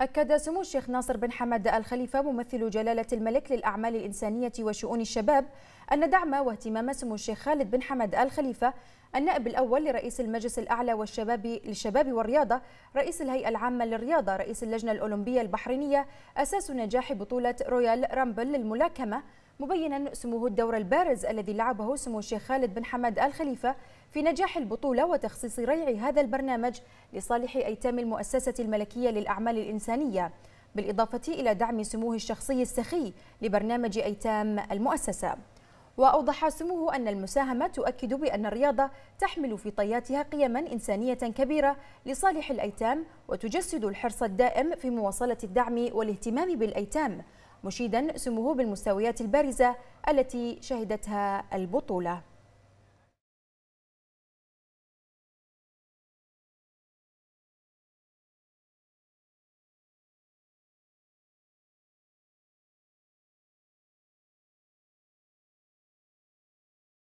أكد سمو الشيخ ناصر بن حمد الخليفة ممثل جلالة الملك للأعمال الإنسانية وشؤون الشباب أن دعم واهتمام سمو الشيخ خالد بن حمد الخليفة النائب الأول لرئيس المجلس الأعلى والشباب للشباب والرياضة رئيس الهيئة العامة للرياضة رئيس اللجنة الأولمبية البحرينية أساس نجاح بطولة رويال رامبل للملاكمة مبينا سموه الدور البارز الذي لعبه سمو الشيخ خالد بن حمد آل خليفة في نجاح البطولة وتخصيص ريع هذا البرنامج لصالح أيتام المؤسسة الملكية للأعمال الإنسانية بالإضافة إلى دعم سموه الشخصي السخي لبرنامج أيتام المؤسسة وأوضح سموه أن المساهمة تؤكد بأن الرياضة تحمل في طياتها قيما إنسانية كبيرة لصالح الأيتام وتجسد الحرص الدائم في مواصلة الدعم والاهتمام بالأيتام مشيدا سموه بالمستويات البارزة التي شهدتها البطولة